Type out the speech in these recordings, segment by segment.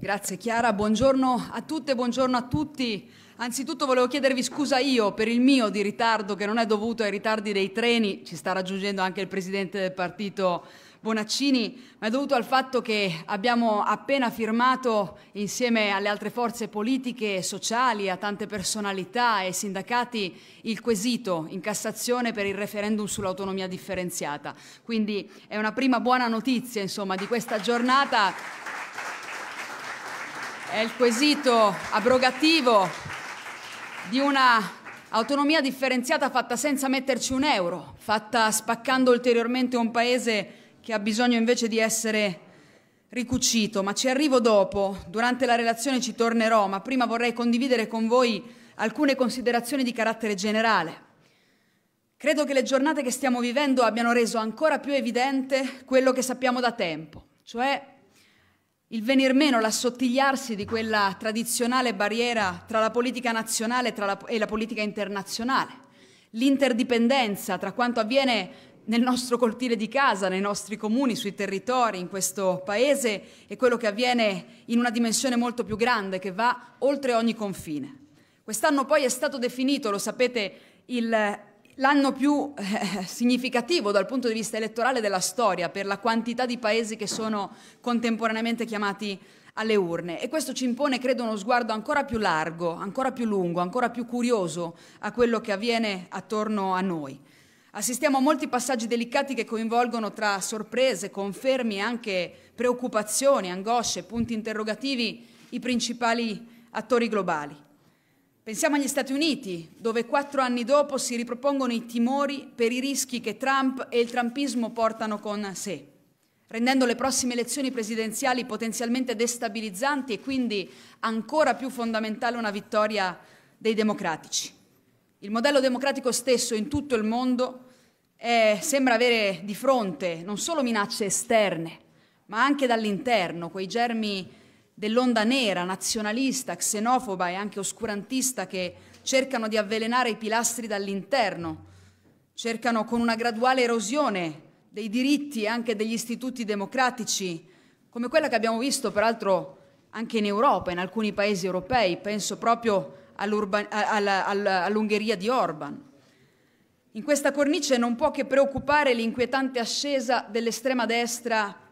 Grazie Chiara, buongiorno a tutte, buongiorno a tutti. Anzitutto volevo chiedervi scusa io per il mio di ritardo che non è dovuto ai ritardi dei treni, ci sta raggiungendo anche il presidente del partito Bonaccini, ma è dovuto al fatto che abbiamo appena firmato insieme alle altre forze politiche e sociali, a tante personalità e sindacati il quesito in Cassazione per il referendum sull'autonomia differenziata. Quindi è una prima buona notizia, insomma, di questa giornata è il quesito abrogativo di una autonomia differenziata fatta senza metterci un euro, fatta spaccando ulteriormente un paese che ha bisogno invece di essere ricucito, ma ci arrivo dopo, durante la relazione ci tornerò, ma prima vorrei condividere con voi alcune considerazioni di carattere generale. Credo che le giornate che stiamo vivendo abbiano reso ancora più evidente quello che sappiamo da tempo, cioè il venir meno, l'assottigliarsi di quella tradizionale barriera tra la politica nazionale e la politica internazionale, l'interdipendenza tra quanto avviene nel nostro cortile di casa, nei nostri comuni, sui territori, in questo paese e quello che avviene in una dimensione molto più grande che va oltre ogni confine. Quest'anno poi è stato definito, lo sapete, il l'anno più eh, significativo dal punto di vista elettorale della storia per la quantità di paesi che sono contemporaneamente chiamati alle urne e questo ci impone, credo, uno sguardo ancora più largo, ancora più lungo, ancora più curioso a quello che avviene attorno a noi. Assistiamo a molti passaggi delicati che coinvolgono tra sorprese, confermi e anche preoccupazioni, angosce, punti interrogativi i principali attori globali. Pensiamo agli Stati Uniti, dove quattro anni dopo si ripropongono i timori per i rischi che Trump e il trumpismo portano con sé, rendendo le prossime elezioni presidenziali potenzialmente destabilizzanti e quindi ancora più fondamentale una vittoria dei democratici. Il modello democratico stesso in tutto il mondo è, eh, sembra avere di fronte non solo minacce esterne, ma anche dall'interno quei germi dell'onda nera nazionalista, xenofoba e anche oscurantista che cercano di avvelenare i pilastri dall'interno, cercano con una graduale erosione dei diritti e anche degli istituti democratici, come quella che abbiamo visto peraltro anche in Europa, in alcuni paesi europei, penso proprio all'Ungheria di Orban. In questa cornice non può che preoccupare l'inquietante ascesa dell'estrema destra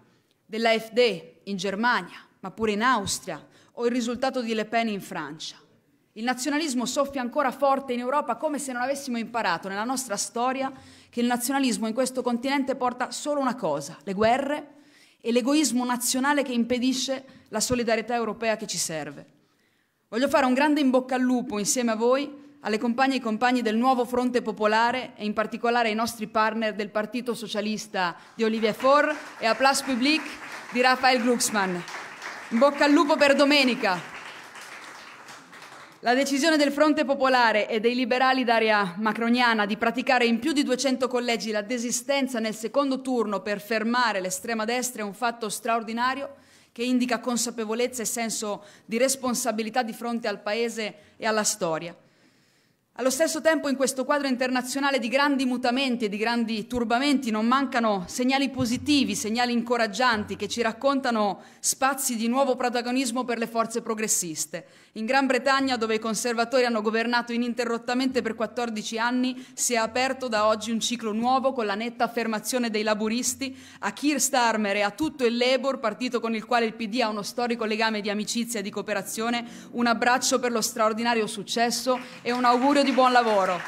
dell'AfD in Germania, ma pure in Austria o il risultato di Le Pen in Francia. Il nazionalismo soffia ancora forte in Europa come se non avessimo imparato nella nostra storia che il nazionalismo in questo continente porta solo una cosa, le guerre e l'egoismo nazionale che impedisce la solidarietà europea che ci serve. Voglio fare un grande in bocca al lupo insieme a voi, alle compagne e compagni del nuovo Fronte Popolare e in particolare ai nostri partner del Partito Socialista di Olivier Faure e a Place Publique di Raphael Glucksmann. In bocca al lupo per domenica. La decisione del Fronte Popolare e dei liberali d'area macroniana di praticare in più di 200 collegi la desistenza nel secondo turno per fermare l'estrema destra è un fatto straordinario che indica consapevolezza e senso di responsabilità di fronte al Paese e alla storia. Allo stesso tempo in questo quadro internazionale di grandi mutamenti e di grandi turbamenti non mancano segnali positivi, segnali incoraggianti che ci raccontano spazi di nuovo protagonismo per le forze progressiste. In Gran Bretagna, dove i conservatori hanno governato ininterrottamente per 14 anni, si è aperto da oggi un ciclo nuovo con la netta affermazione dei laburisti a Keir Starmer e a tutto il Labour, partito con il quale il PD ha uno storico legame di amicizia e di cooperazione, un abbraccio per lo straordinario successo e un augurio di buon lavoro.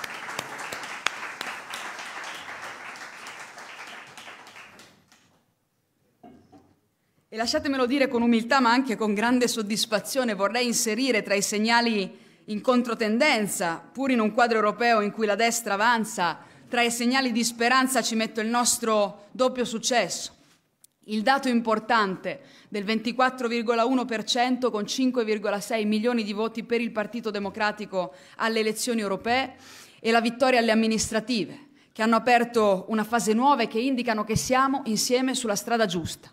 E lasciatemelo dire con umiltà ma anche con grande soddisfazione, vorrei inserire tra i segnali in controtendenza, pur in un quadro europeo in cui la destra avanza, tra i segnali di speranza ci metto il nostro doppio successo. Il dato importante del 24,1% con 5,6 milioni di voti per il Partito Democratico alle elezioni europee e la vittoria alle amministrative, che hanno aperto una fase nuova e che indicano che siamo insieme sulla strada giusta.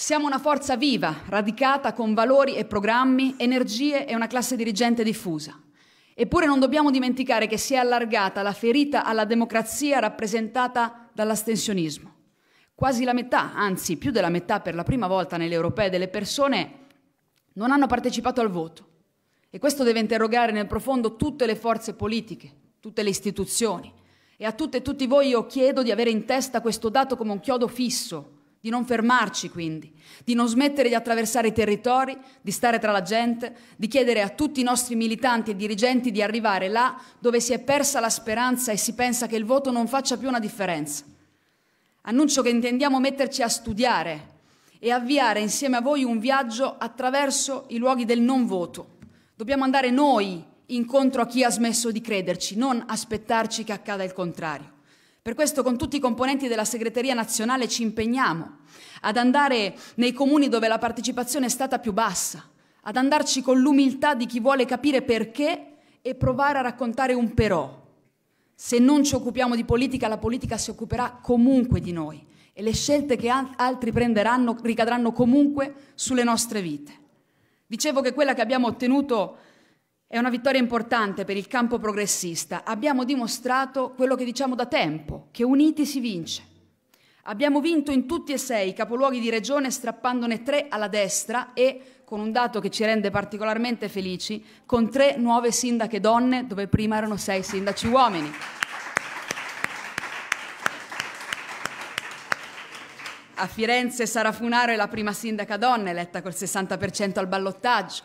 Siamo una forza viva, radicata con valori e programmi, energie e una classe dirigente diffusa. Eppure non dobbiamo dimenticare che si è allargata la ferita alla democrazia rappresentata dall'astensionismo. Quasi la metà, anzi più della metà per la prima volta nelle europee delle persone non hanno partecipato al voto. E questo deve interrogare nel profondo tutte le forze politiche, tutte le istituzioni. E a tutte e tutti voi io chiedo di avere in testa questo dato come un chiodo fisso, di non fermarci quindi, di non smettere di attraversare i territori, di stare tra la gente, di chiedere a tutti i nostri militanti e dirigenti di arrivare là dove si è persa la speranza e si pensa che il voto non faccia più una differenza. Annuncio che intendiamo metterci a studiare e avviare insieme a voi un viaggio attraverso i luoghi del non voto. Dobbiamo andare noi incontro a chi ha smesso di crederci, non aspettarci che accada il contrario. Per questo con tutti i componenti della segreteria nazionale ci impegniamo ad andare nei comuni dove la partecipazione è stata più bassa, ad andarci con l'umiltà di chi vuole capire perché e provare a raccontare un però. Se non ci occupiamo di politica, la politica si occuperà comunque di noi e le scelte che altri prenderanno ricadranno comunque sulle nostre vite. Dicevo che quella che abbiamo ottenuto è una vittoria importante per il campo progressista. Abbiamo dimostrato quello che diciamo da tempo, che uniti si vince. Abbiamo vinto in tutti e sei i capoluoghi di regione strappandone tre alla destra e, con un dato che ci rende particolarmente felici, con tre nuove sindache donne dove prima erano sei sindaci uomini. A Firenze Sara Funaro è la prima sindaca donna eletta col 60% al ballottaggio.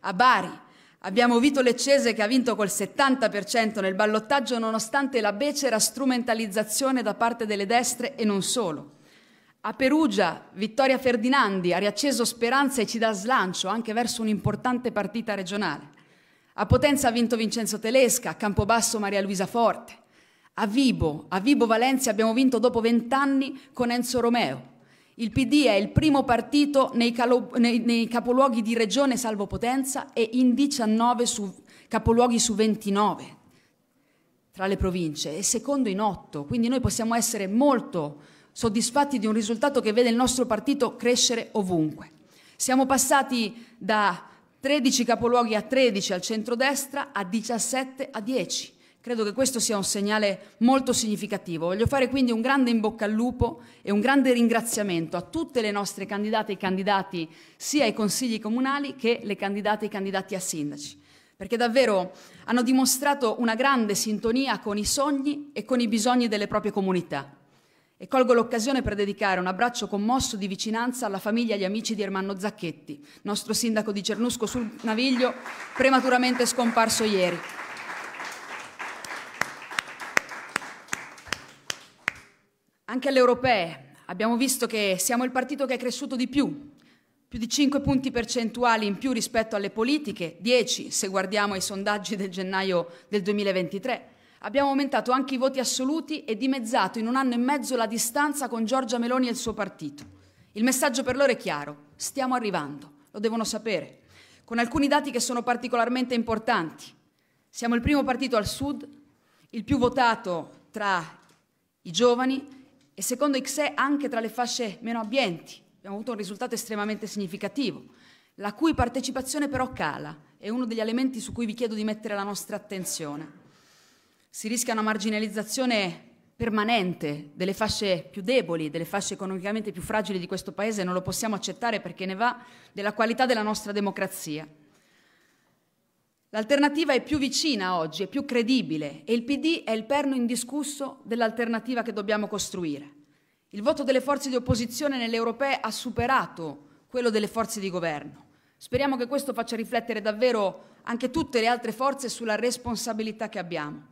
A Bari Abbiamo Vito Leccese che ha vinto col 70% nel ballottaggio nonostante la becera strumentalizzazione da parte delle destre e non solo. A Perugia Vittoria Ferdinandi ha riacceso speranza e ci dà slancio anche verso un'importante partita regionale. A Potenza ha vinto Vincenzo Telesca, a Campobasso Maria Luisa Forte. A Vibo, a Vibo Valencia abbiamo vinto dopo vent'anni con Enzo Romeo. Il PD è il primo partito nei, calo- nei, nei capoluoghi di regione salvo potenza e in 19 su- capoluoghi su 29 tra le province e secondo in 8. Quindi noi possiamo essere molto soddisfatti di un risultato che vede il nostro partito crescere ovunque. Siamo passati da 13 capoluoghi a 13 al centrodestra a 17 a 10. Credo che questo sia un segnale molto significativo. Voglio fare quindi un grande in bocca al lupo e un grande ringraziamento a tutte le nostre candidate e candidati, sia ai consigli comunali che le candidate e candidati a sindaci, perché davvero hanno dimostrato una grande sintonia con i sogni e con i bisogni delle proprie comunità. E colgo l'occasione per dedicare un abbraccio commosso di vicinanza alla famiglia e agli amici di Ermanno Zacchetti, nostro sindaco di Cernusco sul Naviglio, prematuramente scomparso ieri. Anche alle europee abbiamo visto che siamo il partito che è cresciuto di più, più di 5 punti percentuali in più rispetto alle politiche, 10 se guardiamo ai sondaggi del gennaio del 2023. Abbiamo aumentato anche i voti assoluti e dimezzato in un anno e mezzo la distanza con Giorgia Meloni e il suo partito. Il messaggio per loro è chiaro, stiamo arrivando, lo devono sapere, con alcuni dati che sono particolarmente importanti. Siamo il primo partito al sud, il più votato tra i giovani, e secondo XE anche tra le fasce meno abbienti. Abbiamo avuto un risultato estremamente significativo, la cui partecipazione però cala, è uno degli elementi su cui vi chiedo di mettere la nostra attenzione. Si rischia una marginalizzazione permanente delle fasce più deboli, delle fasce economicamente più fragili di questo Paese, non lo possiamo accettare perché ne va della qualità della nostra democrazia. L'alternativa è più vicina oggi, è più credibile e il PD è il perno indiscusso dell'alternativa che dobbiamo costruire. Il voto delle forze di opposizione nelle europee ha superato quello delle forze di governo. Speriamo che questo faccia riflettere davvero anche tutte le altre forze sulla responsabilità che abbiamo.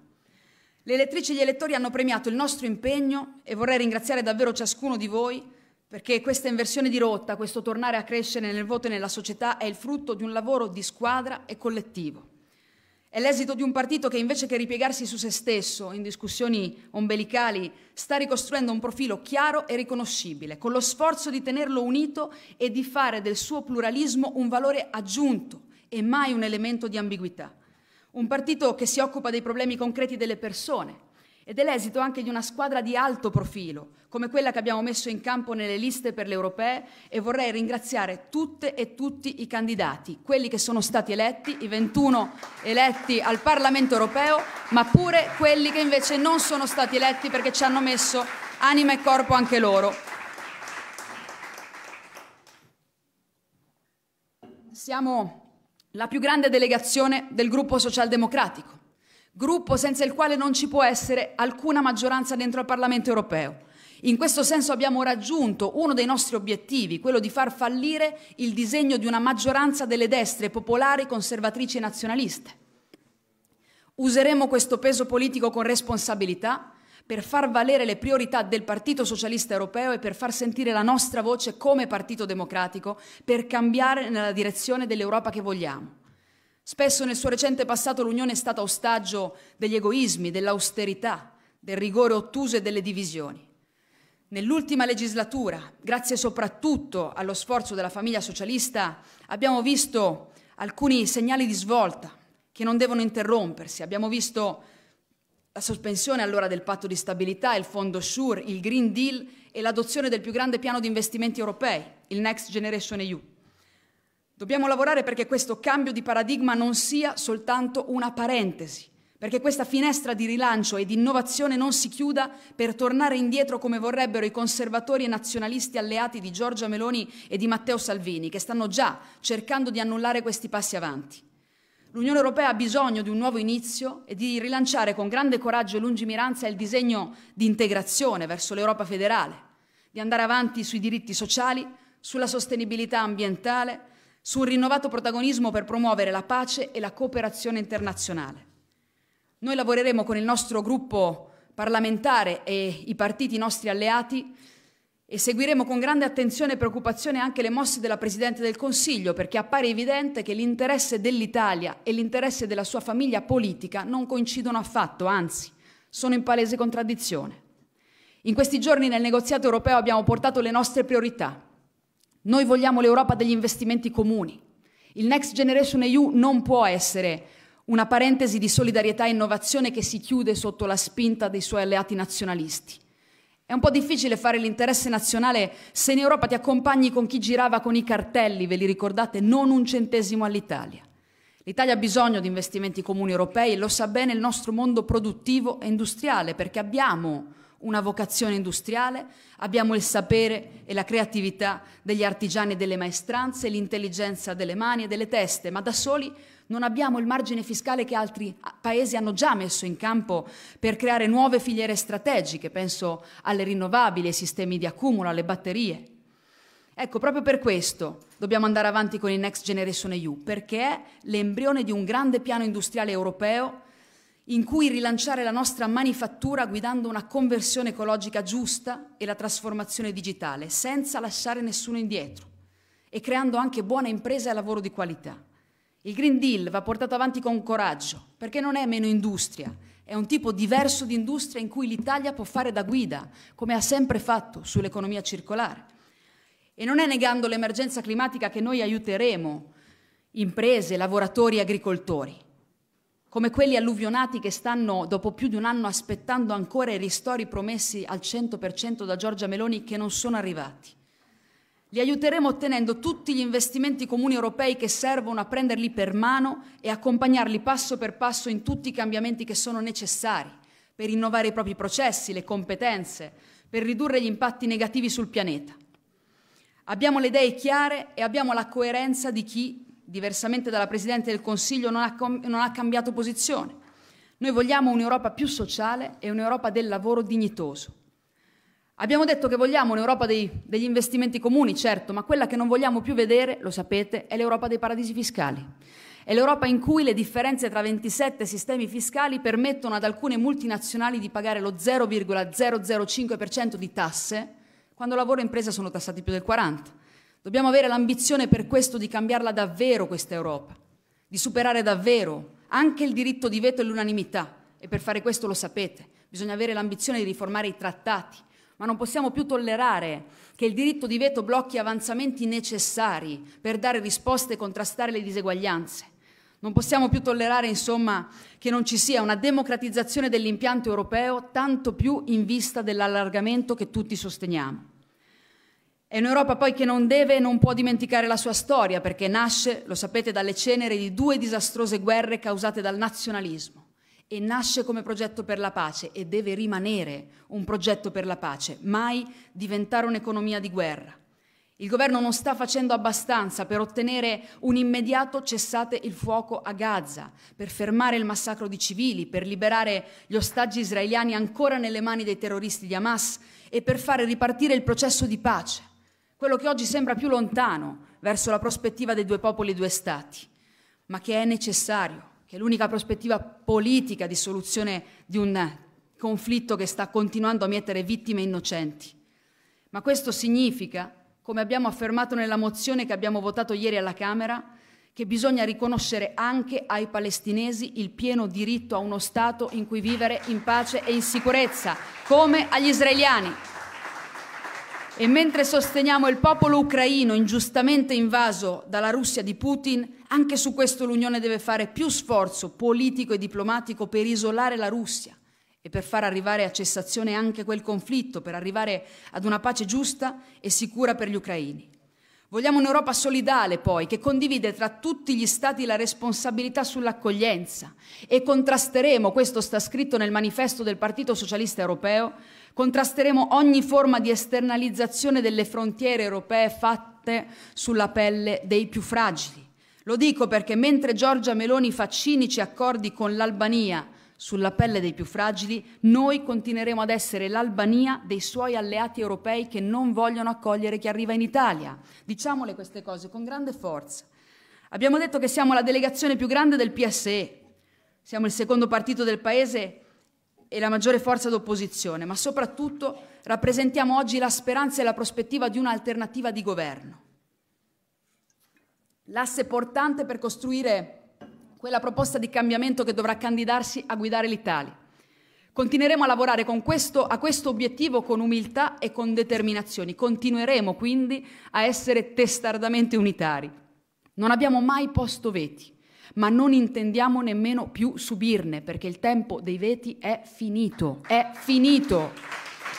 Le elettrici e gli elettori hanno premiato il nostro impegno e vorrei ringraziare davvero ciascuno di voi perché questa inversione di rotta, questo tornare a crescere nel voto e nella società è il frutto di un lavoro di squadra e collettivo. È l'esito di un partito che invece che ripiegarsi su se stesso in discussioni ombelicali, sta ricostruendo un profilo chiaro e riconoscibile, con lo sforzo di tenerlo unito e di fare del suo pluralismo un valore aggiunto e mai un elemento di ambiguità. Un partito che si occupa dei problemi concreti delle persone, ed è l'esito anche di una squadra di alto profilo, come quella che abbiamo messo in campo nelle liste per le europee e vorrei ringraziare tutte e tutti i candidati, quelli che sono stati eletti, i 21 eletti al Parlamento europeo, ma pure quelli che invece non sono stati eletti perché ci hanno messo anima e corpo anche loro. Siamo la più grande delegazione del gruppo socialdemocratico gruppo senza il quale non ci può essere alcuna maggioranza dentro al Parlamento europeo. In questo senso abbiamo raggiunto uno dei nostri obiettivi, quello di far fallire il disegno di una maggioranza delle destre popolari, conservatrici e nazionaliste. Useremo questo peso politico con responsabilità per far valere le priorità del Partito Socialista Europeo e per far sentire la nostra voce come Partito Democratico per cambiare nella direzione dell'Europa che vogliamo. Spesso nel suo recente passato l'Unione è stata ostaggio degli egoismi, dell'austerità, del rigore ottuso e delle divisioni. Nell'ultima legislatura, grazie soprattutto allo sforzo della famiglia socialista, abbiamo visto alcuni segnali di svolta che non devono interrompersi. Abbiamo visto la sospensione allora del patto di stabilità, il fondo SURE, il Green Deal e l'adozione del più grande piano di investimenti europei, il Next Generation EU. Dobbiamo lavorare perché questo cambio di paradigma non sia soltanto una parentesi, perché questa finestra di rilancio e di innovazione non si chiuda per tornare indietro come vorrebbero i conservatori e nazionalisti alleati di Giorgia Meloni e di Matteo Salvini, che stanno già cercando di annullare questi passi avanti. L'Unione Europea ha bisogno di un nuovo inizio e di rilanciare con grande coraggio e lungimiranza il disegno di integrazione verso l'Europa federale, di andare avanti sui diritti sociali, sulla sostenibilità ambientale, su un rinnovato protagonismo per promuovere la pace e la cooperazione internazionale. Noi lavoreremo con il nostro gruppo parlamentare e i partiti nostri alleati e seguiremo con grande attenzione e preoccupazione anche le mosse della Presidente del Consiglio, perché appare evidente che l'interesse dell'Italia e l'interesse della sua famiglia politica non coincidono affatto, anzi, sono in palese contraddizione. In questi giorni nel negoziato europeo abbiamo portato le nostre priorità noi vogliamo l'Europa degli investimenti comuni. Il Next Generation EU non può essere una parentesi di solidarietà e innovazione che si chiude sotto la spinta dei suoi alleati nazionalisti. È un po' difficile fare l'interesse nazionale se in Europa ti accompagni con chi girava con i cartelli, ve li ricordate, non un centesimo all'Italia. L'Italia ha bisogno di investimenti comuni europei e lo sa bene il nostro mondo produttivo e industriale perché abbiamo una vocazione industriale, abbiamo il sapere e la creatività degli artigiani e delle maestranze, l'intelligenza delle mani e delle teste, ma da soli non abbiamo il margine fiscale che altri paesi hanno già messo in campo per creare nuove filiere strategiche, penso alle rinnovabili, ai sistemi di accumulo, alle batterie. Ecco, proprio per questo dobbiamo andare avanti con il Next Generation EU, perché è l'embrione di un grande piano industriale europeo in cui rilanciare la nostra manifattura guidando una conversione ecologica giusta e la trasformazione digitale, senza lasciare nessuno indietro e creando anche buona impresa e lavoro di qualità. Il Green Deal va portato avanti con coraggio, perché non è meno industria, è un tipo diverso di industria in cui l'Italia può fare da guida, come ha sempre fatto sull'economia circolare. E non è negando l'emergenza climatica che noi aiuteremo imprese, lavoratori e agricoltori, come quelli alluvionati che stanno dopo più di un anno aspettando ancora i ristori promessi al 100% da Giorgia Meloni che non sono arrivati. Li aiuteremo ottenendo tutti gli investimenti comuni europei che servono a prenderli per mano e accompagnarli passo per passo in tutti i cambiamenti che sono necessari per innovare i propri processi, le competenze, per ridurre gli impatti negativi sul pianeta. Abbiamo le idee chiare e abbiamo la coerenza di chi diversamente dalla Presidente del Consiglio, non ha, non ha cambiato posizione. Noi vogliamo un'Europa più sociale e un'Europa del lavoro dignitoso. Abbiamo detto che vogliamo un'Europa degli investimenti comuni, certo, ma quella che non vogliamo più vedere, lo sapete, è l'Europa dei paradisi fiscali. È l'Europa in cui le differenze tra 27 sistemi fiscali permettono ad alcune multinazionali di pagare lo 0,005% di tasse, quando lavoro e impresa sono tassati più del 40%. Dobbiamo avere l'ambizione per questo di cambiarla davvero questa Europa, di superare davvero anche il diritto di veto e l'unanimità. E per fare questo lo sapete, bisogna avere l'ambizione di riformare i trattati, ma non possiamo più tollerare che il diritto di veto blocchi avanzamenti necessari per dare risposte e contrastare le diseguaglianze. Non possiamo più tollerare, insomma, che non ci sia una democratizzazione dell'impianto europeo, tanto più in vista dell'allargamento che tutti sosteniamo. È un'Europa poi che non deve e non può dimenticare la sua storia, perché nasce, lo sapete, dalle cenere di due disastrose guerre causate dal nazionalismo e nasce come progetto per la pace e deve rimanere un progetto per la pace, mai diventare un'economia di guerra. Il governo non sta facendo abbastanza per ottenere un immediato cessate il fuoco a Gaza, per fermare il massacro di civili, per liberare gli ostaggi israeliani ancora nelle mani dei terroristi di Hamas e per fare ripartire il processo di pace quello che oggi sembra più lontano verso la prospettiva dei due popoli e due stati, ma che è necessario, che è l'unica prospettiva politica di soluzione di un conflitto che sta continuando a mietere vittime innocenti. Ma questo significa, come abbiamo affermato nella mozione che abbiamo votato ieri alla Camera, che bisogna riconoscere anche ai palestinesi il pieno diritto a uno Stato in cui vivere in pace e in sicurezza, come agli israeliani. E mentre sosteniamo il popolo ucraino ingiustamente invaso dalla Russia di Putin, anche su questo l'Unione deve fare più sforzo politico e diplomatico per isolare la Russia e per far arrivare a cessazione anche quel conflitto, per arrivare ad una pace giusta e sicura per gli ucraini. Vogliamo un'Europa solidale, poi, che condivide tra tutti gli Stati la responsabilità sull'accoglienza e contrasteremo, questo sta scritto nel manifesto del Partito Socialista Europeo, Contrasteremo ogni forma di esternalizzazione delle frontiere europee fatte sulla pelle dei più fragili. Lo dico perché mentre Giorgia Meloni fa cinici accordi con l'Albania sulla pelle dei più fragili, noi continueremo ad essere l'Albania dei suoi alleati europei che non vogliono accogliere chi arriva in Italia. Diciamole queste cose con grande forza. Abbiamo detto che siamo la delegazione più grande del PSE, siamo il secondo partito del Paese e la maggiore forza d'opposizione, ma soprattutto rappresentiamo oggi la speranza e la prospettiva di un'alternativa di governo. L'asse portante per costruire quella proposta di cambiamento che dovrà candidarsi a guidare l'Italia. Continueremo a lavorare questo, a questo obiettivo con umiltà e con determinazione. Continueremo quindi a essere testardamente unitari. Non abbiamo mai posto veti ma non intendiamo nemmeno più subirne perché il tempo dei veti è finito, è finito.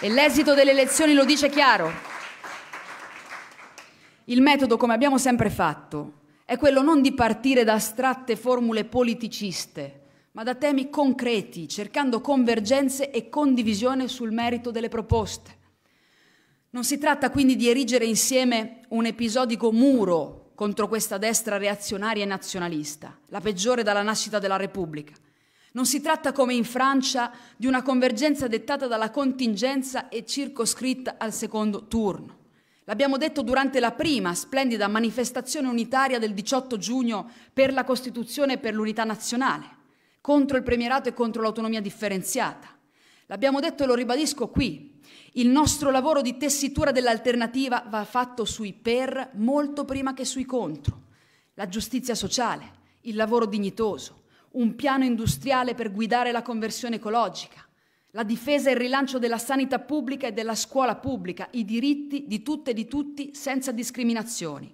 E l'esito delle elezioni lo dice chiaro. Il metodo, come abbiamo sempre fatto, è quello non di partire da astratte formule politiciste, ma da temi concreti, cercando convergenze e condivisione sul merito delle proposte. Non si tratta quindi di erigere insieme un episodico muro contro questa destra reazionaria e nazionalista, la peggiore dalla nascita della Repubblica. Non si tratta, come in Francia, di una convergenza dettata dalla contingenza e circoscritta al secondo turno. L'abbiamo detto durante la prima splendida manifestazione unitaria del 18 giugno per la Costituzione e per l'unità nazionale, contro il premierato e contro l'autonomia differenziata. L'abbiamo detto e lo ribadisco qui, il nostro lavoro di tessitura dell'alternativa va fatto sui per molto prima che sui contro. La giustizia sociale, il lavoro dignitoso, un piano industriale per guidare la conversione ecologica, la difesa e il rilancio della sanità pubblica e della scuola pubblica, i diritti di tutte e di tutti senza discriminazioni.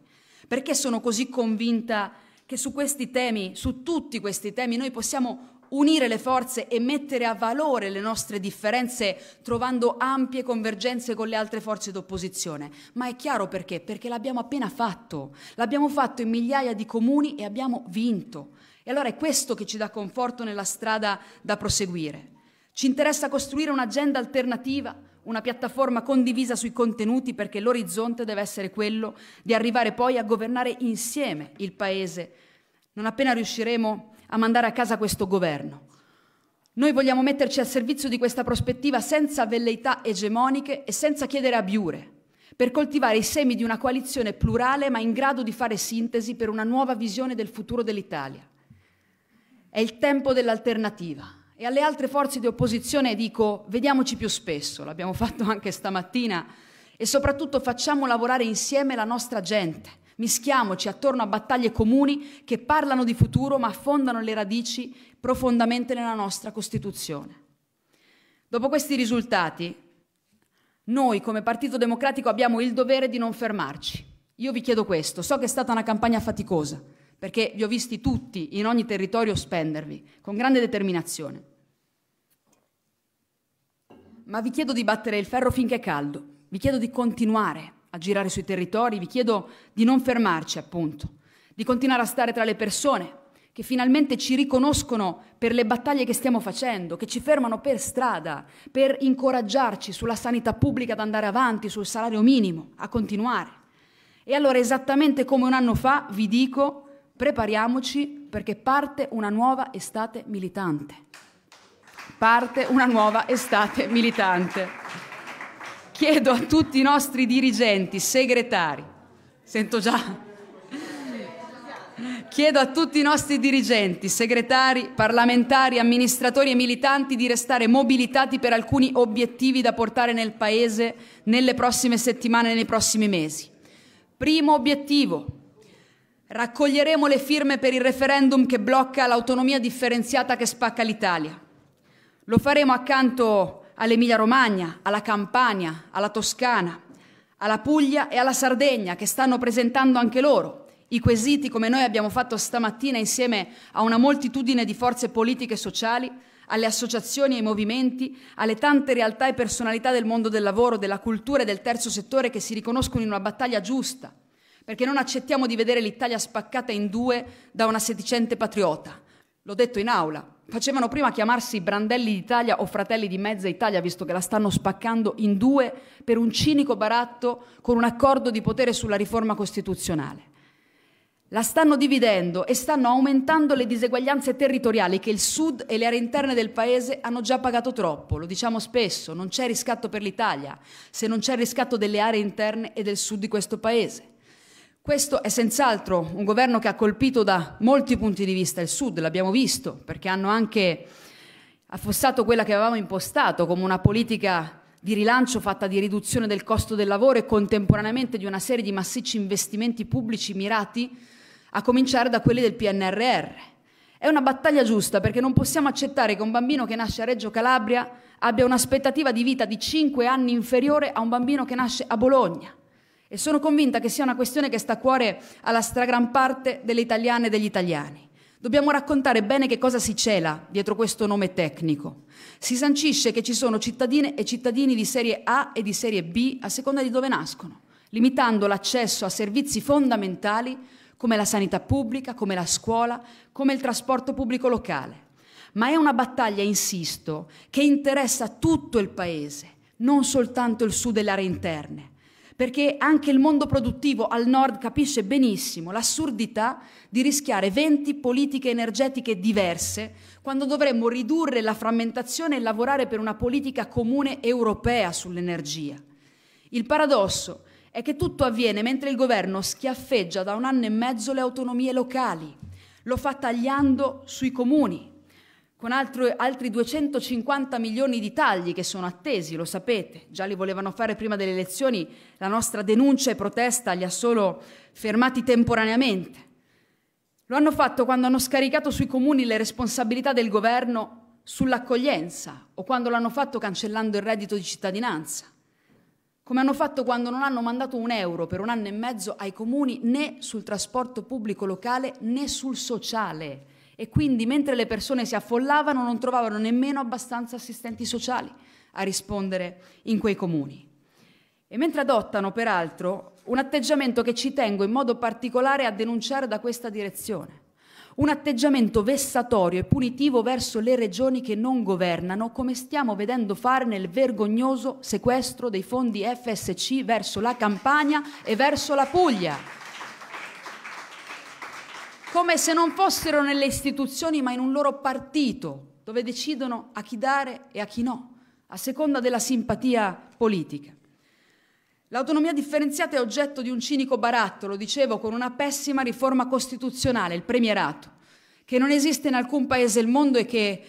Perché sono così convinta che su questi temi, su tutti questi temi, noi possiamo unire le forze e mettere a valore le nostre differenze trovando ampie convergenze con le altre forze d'opposizione. Ma è chiaro perché? Perché l'abbiamo appena fatto. L'abbiamo fatto in migliaia di comuni e abbiamo vinto. E allora è questo che ci dà conforto nella strada da proseguire. Ci interessa costruire un'agenda alternativa, una piattaforma condivisa sui contenuti perché l'orizzonte deve essere quello di arrivare poi a governare insieme il Paese. Non appena riusciremo a a mandare a casa questo governo. Noi vogliamo metterci al servizio di questa prospettiva senza velleità egemoniche e senza chiedere abiure, per coltivare i semi di una coalizione plurale ma in grado di fare sintesi per una nuova visione del futuro dell'Italia. È il tempo dell'alternativa. E alle altre forze di opposizione dico, vediamoci più spesso, l'abbiamo fatto anche stamattina, e soprattutto facciamo lavorare insieme la nostra gente, Mischiamoci attorno a battaglie comuni che parlano di futuro ma affondano le radici profondamente nella nostra Costituzione. Dopo questi risultati, noi come Partito Democratico abbiamo il dovere di non fermarci. Io vi chiedo questo, so che è stata una campagna faticosa, perché vi ho visti tutti in ogni territorio spendervi con grande determinazione. Ma vi chiedo di battere il ferro finché è caldo, vi chiedo di continuare a girare sui territori, vi chiedo di non fermarci, appunto, di continuare a stare tra le persone che finalmente ci riconoscono per le battaglie che stiamo facendo, che ci fermano per strada, per incoraggiarci sulla sanità pubblica ad andare avanti, sul salario minimo, a continuare. E allora, esattamente come un anno fa, vi dico, prepariamoci perché parte una nuova estate militante. Parte una nuova estate militante chiedo a tutti i nostri dirigenti, segretari, sento già, chiedo a tutti i nostri dirigenti, segretari, parlamentari, amministratori e militanti di restare mobilitati per alcuni obiettivi da portare nel Paese nelle prossime settimane e nei prossimi mesi. Primo obiettivo. Raccoglieremo le firme per il referendum che blocca l'autonomia differenziata che spacca l'Italia. Lo faremo accanto all'Emilia Romagna, alla Campania, alla Toscana, alla Puglia e alla Sardegna che stanno presentando anche loro i quesiti come noi abbiamo fatto stamattina insieme a una moltitudine di forze politiche e sociali, alle associazioni e ai movimenti, alle tante realtà e personalità del mondo del lavoro, della cultura e del terzo settore che si riconoscono in una battaglia giusta, perché non accettiamo di vedere l'Italia spaccata in due da una sedicente patriota, L'ho detto in aula. Facevano prima chiamarsi Brandelli d'Italia o Fratelli di Mezza Italia, visto che la stanno spaccando in due per un cinico baratto con un accordo di potere sulla riforma costituzionale. La stanno dividendo e stanno aumentando le diseguaglianze territoriali che il sud e le aree interne del paese hanno già pagato troppo. Lo diciamo spesso, non c'è riscatto per l'Italia se non c'è riscatto delle aree interne e del sud di questo paese. Questo è senz'altro un governo che ha colpito da molti punti di vista il Sud, l'abbiamo visto, perché hanno anche affossato quella che avevamo impostato come una politica di rilancio fatta di riduzione del costo del lavoro e contemporaneamente di una serie di massicci investimenti pubblici mirati, a cominciare da quelli del PNRR. È una battaglia giusta perché non possiamo accettare che un bambino che nasce a Reggio Calabria abbia un'aspettativa di vita di 5 anni inferiore a un bambino che nasce a Bologna. E sono convinta che sia una questione che sta a cuore alla stragran parte delle italiane e degli italiani. Dobbiamo raccontare bene che cosa si cela dietro questo nome tecnico. Si sancisce che ci sono cittadine e cittadini di serie A e di serie B a seconda di dove nascono, limitando l'accesso a servizi fondamentali come la sanità pubblica, come la scuola, come il trasporto pubblico locale. Ma è una battaglia, insisto, che interessa tutto il Paese, non soltanto il sud e le aree interne perché anche il mondo produttivo al nord capisce benissimo l'assurdità di rischiare 20 politiche energetiche diverse quando dovremmo ridurre la frammentazione e lavorare per una politica comune europea sull'energia. Il paradosso è che tutto avviene mentre il governo schiaffeggia da un anno e mezzo le autonomie locali, lo fa tagliando sui comuni, con altro, altri 250 milioni di tagli che sono attesi, lo sapete, già li volevano fare prima delle elezioni, la nostra denuncia e protesta li ha solo fermati temporaneamente. Lo hanno fatto quando hanno scaricato sui comuni le responsabilità del governo sull'accoglienza o quando l'hanno fatto cancellando il reddito di cittadinanza, come hanno fatto quando non hanno mandato un euro per un anno e mezzo ai comuni né sul trasporto pubblico locale né sul sociale e quindi mentre le persone si affollavano non trovavano nemmeno abbastanza assistenti sociali a rispondere in quei comuni. E mentre adottano, peraltro, un atteggiamento che ci tengo in modo particolare a denunciare da questa direzione, un atteggiamento vessatorio e punitivo verso le regioni che non governano, come stiamo vedendo fare nel vergognoso sequestro dei fondi FSC verso la Campania e verso la Puglia come se non fossero nelle istituzioni ma in un loro partito, dove decidono a chi dare e a chi no, a seconda della simpatia politica. L'autonomia differenziata è oggetto di un cinico baratto, lo dicevo, con una pessima riforma costituzionale, il premierato, che non esiste in alcun paese del mondo e che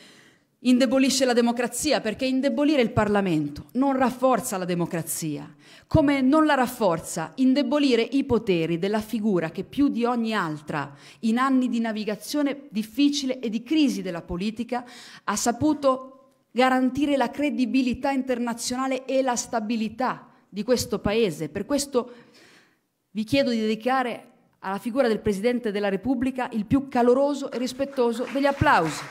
indebolisce la democrazia perché indebolire il Parlamento non rafforza la democrazia, come non la rafforza indebolire i poteri della figura che più di ogni altra in anni di navigazione difficile e di crisi della politica ha saputo garantire la credibilità internazionale e la stabilità di questo Paese. Per questo vi chiedo di dedicare alla figura del Presidente della Repubblica il più caloroso e rispettoso degli applausi.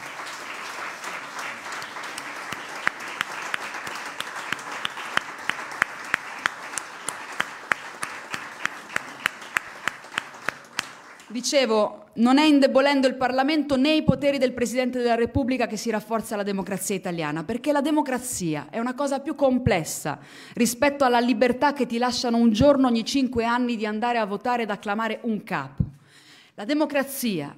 dicevo, non è indebolendo il Parlamento né i poteri del Presidente della Repubblica che si rafforza la democrazia italiana, perché la democrazia è una cosa più complessa rispetto alla libertà che ti lasciano un giorno ogni cinque anni di andare a votare ed acclamare un capo. La democrazia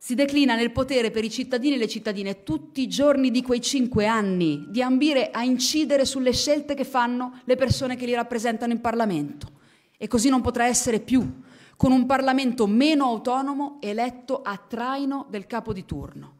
si declina nel potere per i cittadini e le cittadine tutti i giorni di quei cinque anni di ambire a incidere sulle scelte che fanno le persone che li rappresentano in Parlamento. E così non potrà essere più con un Parlamento meno autonomo eletto a traino del capo di turno.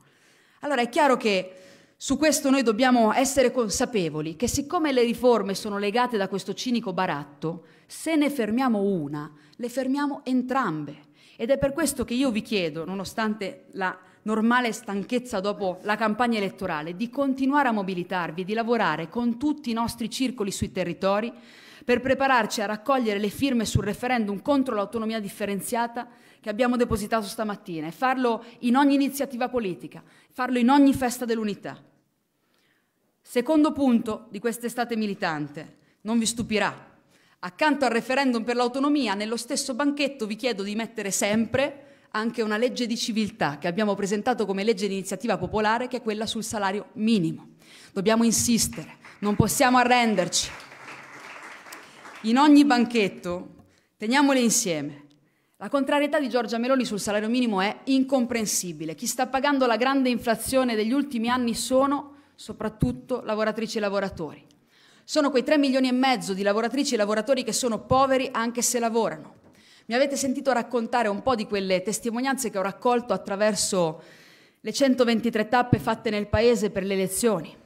Allora è chiaro che su questo noi dobbiamo essere consapevoli che siccome le riforme sono legate da questo cinico baratto, se ne fermiamo una, le fermiamo entrambe. Ed è per questo che io vi chiedo, nonostante la normale stanchezza dopo la campagna elettorale, di continuare a mobilitarvi, di lavorare con tutti i nostri circoli sui territori per prepararci a raccogliere le firme sul referendum contro l'autonomia differenziata che abbiamo depositato stamattina e farlo in ogni iniziativa politica, farlo in ogni festa dell'unità. Secondo punto di quest'estate militante, non vi stupirà, accanto al referendum per l'autonomia, nello stesso banchetto vi chiedo di mettere sempre anche una legge di civiltà che abbiamo presentato come legge di iniziativa popolare, che è quella sul salario minimo. Dobbiamo insistere, non possiamo arrenderci in ogni banchetto, teniamole insieme. La contrarietà di Giorgia Meloni sul salario minimo è incomprensibile. Chi sta pagando la grande inflazione degli ultimi anni sono soprattutto lavoratrici e lavoratori. Sono quei 3 milioni e mezzo di lavoratrici e lavoratori che sono poveri anche se lavorano. Mi avete sentito raccontare un po' di quelle testimonianze che ho raccolto attraverso le 123 tappe fatte nel Paese per le elezioni.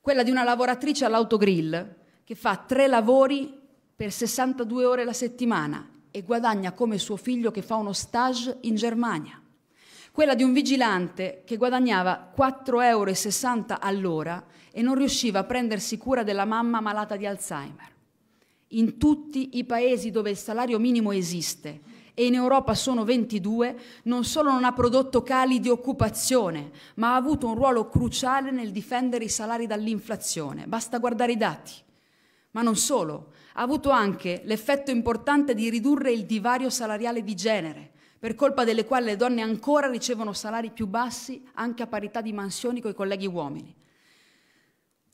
Quella di una lavoratrice all'autogrill che fa tre lavori per 62 ore la settimana e guadagna come suo figlio che fa uno stage in Germania. Quella di un vigilante che guadagnava 4,60 euro all'ora e non riusciva a prendersi cura della mamma malata di Alzheimer. In tutti i paesi dove il salario minimo esiste, e in Europa sono 22, non solo non ha prodotto cali di occupazione, ma ha avuto un ruolo cruciale nel difendere i salari dall'inflazione. Basta guardare i dati. Ma non solo, ha avuto anche l'effetto importante di ridurre il divario salariale di genere, per colpa delle quali le donne ancora ricevono salari più bassi anche a parità di mansioni coi colleghi uomini.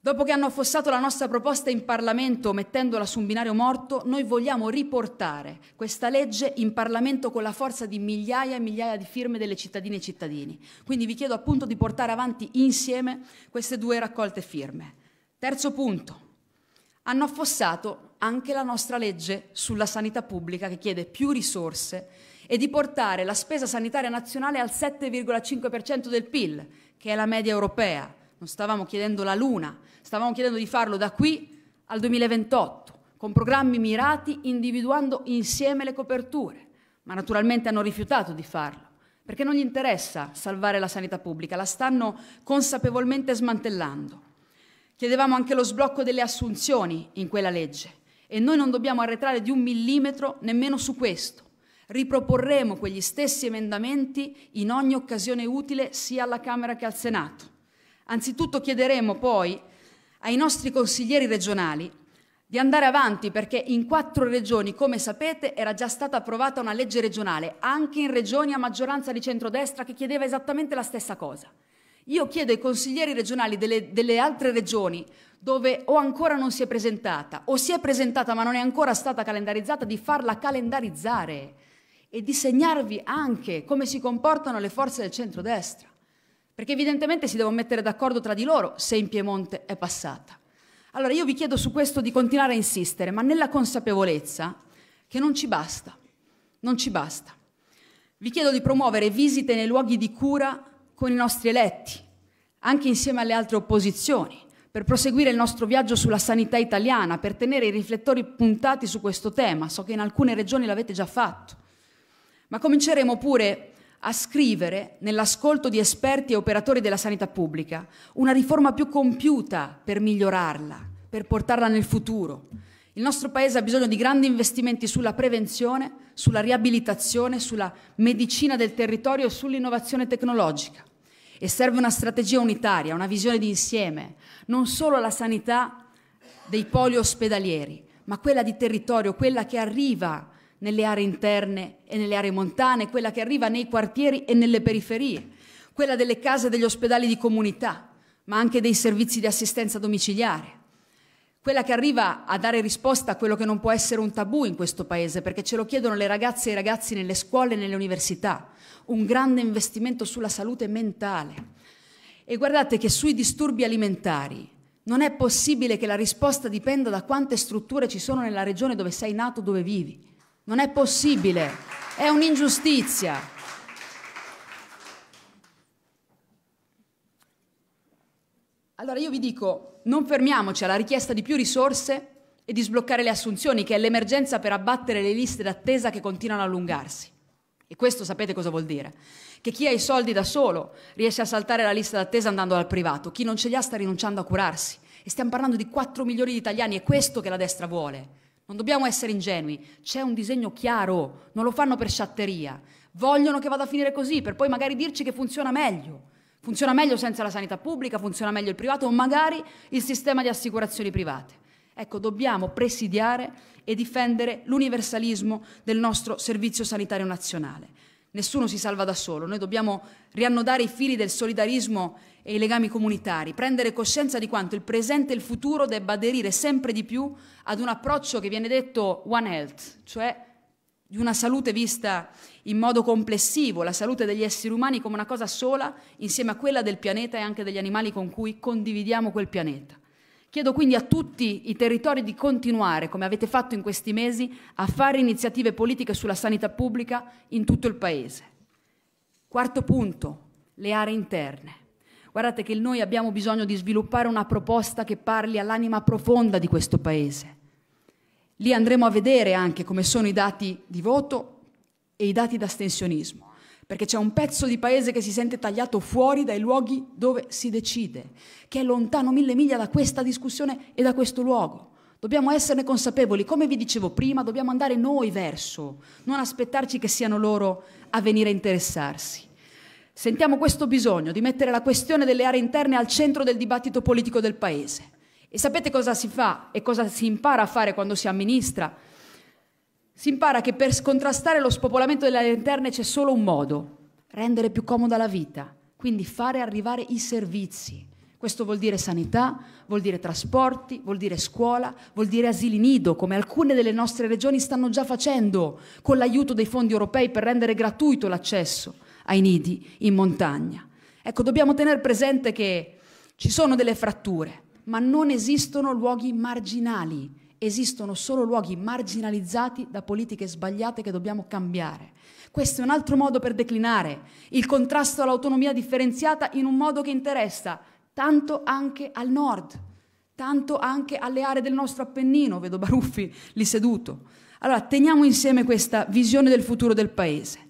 Dopo che hanno affossato la nostra proposta in Parlamento mettendola su un binario morto, noi vogliamo riportare questa legge in Parlamento con la forza di migliaia e migliaia di firme delle cittadine e cittadini. Quindi vi chiedo appunto di portare avanti insieme queste due raccolte firme. Terzo punto hanno affossato anche la nostra legge sulla sanità pubblica che chiede più risorse e di portare la spesa sanitaria nazionale al 7,5% del PIL, che è la media europea. Non stavamo chiedendo la luna, stavamo chiedendo di farlo da qui al 2028, con programmi mirati individuando insieme le coperture, ma naturalmente hanno rifiutato di farlo, perché non gli interessa salvare la sanità pubblica, la stanno consapevolmente smantellando. Chiedevamo anche lo sblocco delle assunzioni in quella legge e noi non dobbiamo arretrare di un millimetro nemmeno su questo. Riproporremo quegli stessi emendamenti in ogni occasione utile sia alla Camera che al Senato. Anzitutto chiederemo poi ai nostri consiglieri regionali di andare avanti perché in quattro regioni, come sapete, era già stata approvata una legge regionale, anche in regioni a maggioranza di centrodestra che chiedeva esattamente la stessa cosa. Io chiedo ai consiglieri regionali delle, delle, altre regioni dove o ancora non si è presentata o si è presentata ma non è ancora stata calendarizzata di farla calendarizzare e di segnarvi anche come si comportano le forze del centrodestra. Perché evidentemente si devono mettere d'accordo tra di loro se in Piemonte è passata. Allora io vi chiedo su questo di continuare a insistere, ma nella consapevolezza che non ci basta, non ci basta. Vi chiedo di promuovere visite nei luoghi di cura con i nostri eletti, anche insieme alle altre opposizioni, per proseguire il nostro viaggio sulla sanità italiana, per tenere i riflettori puntati su questo tema. So che in alcune regioni l'avete già fatto. Ma cominceremo pure a scrivere, nell'ascolto di esperti e operatori della sanità pubblica, una riforma più compiuta per migliorarla, per portarla nel futuro il nostro Paese ha bisogno di grandi investimenti sulla prevenzione, sulla riabilitazione, sulla medicina del territorio e sull'innovazione tecnologica. E serve una strategia unitaria, una visione di insieme, non solo la sanità dei poli ospedalieri, ma quella di territorio, quella che arriva nelle aree interne e nelle aree montane, quella che arriva nei quartieri e nelle periferie, quella delle case e degli ospedali di comunità, ma anche dei servizi di assistenza domiciliare quella che arriva a dare risposta a quello che non può essere un tabù in questo paese, perché ce lo chiedono le ragazze e i ragazzi nelle scuole e nelle università, un grande investimento sulla salute mentale. E guardate che sui disturbi alimentari non è possibile che la risposta dipenda da quante strutture ci sono nella regione dove sei nato, dove vivi. Non è possibile, è un'ingiustizia. Allora io vi dico, non fermiamoci alla richiesta di più risorse e di sbloccare le assunzioni, che è l'emergenza per abbattere le liste d'attesa che continuano a allungarsi. E questo sapete cosa vuol dire? Che chi ha i soldi da solo riesce a saltare la lista d'attesa andando al privato, chi non ce li ha sta rinunciando a curarsi. E stiamo parlando di 4 milioni di italiani, è questo che la destra vuole. Non dobbiamo essere ingenui, c'è un disegno chiaro, non lo fanno per sciatteria. Vogliono che vada a finire così, per poi magari dirci che funziona meglio. Funziona meglio senza la sanità pubblica, funziona meglio il privato o magari il sistema di assicurazioni private. Ecco, dobbiamo presidiare e difendere l'universalismo del nostro servizio sanitario nazionale. Nessuno si salva da solo, noi dobbiamo riannodare i fili del solidarismo e i legami comunitari, prendere coscienza di quanto il presente e il futuro debba aderire sempre di più ad un approccio che viene detto One Health, cioè di una salute vista in modo complessivo, la salute degli esseri umani come una cosa sola, insieme a quella del pianeta e anche degli animali con cui condividiamo quel pianeta. Chiedo quindi a tutti i territori di continuare, come avete fatto in questi mesi, a fare iniziative politiche sulla sanità pubblica in tutto il Paese. Quarto punto, le aree interne. Guardate che noi abbiamo bisogno di sviluppare una proposta che parli all'anima profonda di questo Paese Lì andremo a vedere anche come sono i dati di voto e i dati d'astensionismo, perché c'è un pezzo di paese che si sente tagliato fuori dai luoghi dove si decide, che è lontano mille miglia da questa discussione e da questo luogo. Dobbiamo esserne consapevoli, come vi dicevo prima, dobbiamo andare noi verso, non aspettarci che siano loro a venire a interessarsi. Sentiamo questo bisogno di mettere la questione delle aree interne al centro del dibattito politico del Paese. E sapete cosa si fa e cosa si impara a fare quando si amministra? Si impara che per contrastare lo spopolamento delle aree interne c'è solo un modo, rendere più comoda la vita, quindi fare arrivare i servizi. Questo vuol dire sanità, vuol dire trasporti, vuol dire scuola, vuol dire asili nido, come alcune delle nostre regioni stanno già facendo con l'aiuto dei fondi europei per rendere gratuito l'accesso ai nidi in montagna. Ecco, dobbiamo tenere presente che ci sono delle fratture, ma non esistono luoghi marginali, esistono solo luoghi marginalizzati da politiche sbagliate che dobbiamo cambiare. Questo è un altro modo per declinare il contrasto all'autonomia differenziata in un modo che interessa tanto anche al nord, tanto anche alle aree del nostro Appennino, vedo Baruffi lì seduto. Allora, teniamo insieme questa visione del futuro del Paese.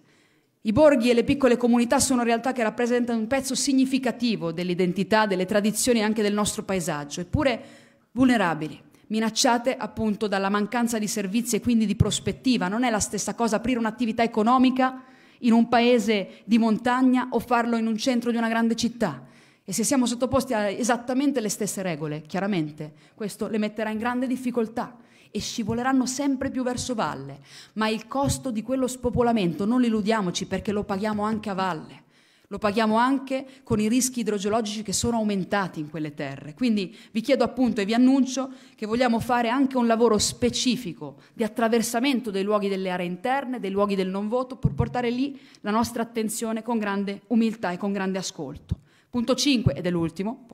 I borghi e le piccole comunità sono realtà che rappresentano un pezzo significativo dell'identità, delle tradizioni e anche del nostro paesaggio, eppure vulnerabili minacciate appunto dalla mancanza di servizi e quindi di prospettiva. Non è la stessa cosa aprire un'attività economica in un paese di montagna o farlo in un centro di una grande città. E se siamo sottoposti a esattamente le stesse regole, chiaramente, questo le metterà in grande difficoltà e scivoleranno sempre più verso valle, ma il costo di quello spopolamento non illudiamoci perché lo paghiamo anche a valle. Lo paghiamo anche con i rischi idrogeologici che sono aumentati in quelle terre. Quindi vi chiedo appunto e vi annuncio che vogliamo fare anche un lavoro specifico di attraversamento dei luoghi delle aree interne, dei luoghi del non voto, per portare lì la nostra attenzione con grande umiltà e con grande ascolto. Punto 5, ed è l'ultimo,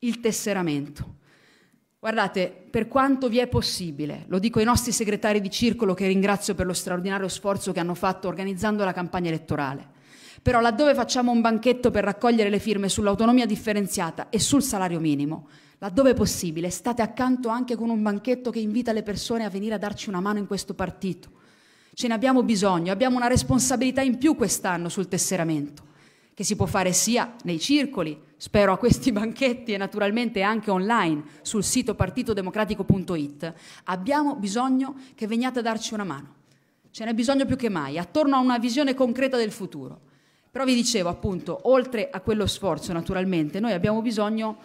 il tesseramento. Guardate, per quanto vi è possibile, lo dico ai nostri segretari di circolo che ringrazio per lo straordinario sforzo che hanno fatto organizzando la campagna elettorale, però laddove facciamo un banchetto per raccogliere le firme sull'autonomia differenziata e sul salario minimo, laddove possibile, state accanto anche con un banchetto che invita le persone a venire a darci una mano in questo partito. Ce ne abbiamo bisogno, abbiamo una responsabilità in più quest'anno sul tesseramento, che si può fare sia nei circoli, spero a questi banchetti e naturalmente anche online sul sito partitodemocratico.it, abbiamo bisogno che veniate a darci una mano. Ce n'è bisogno più che mai, attorno a una visione concreta del futuro. Però vi dicevo, appunto, oltre a quello sforzo, naturalmente, noi abbiamo bisogno,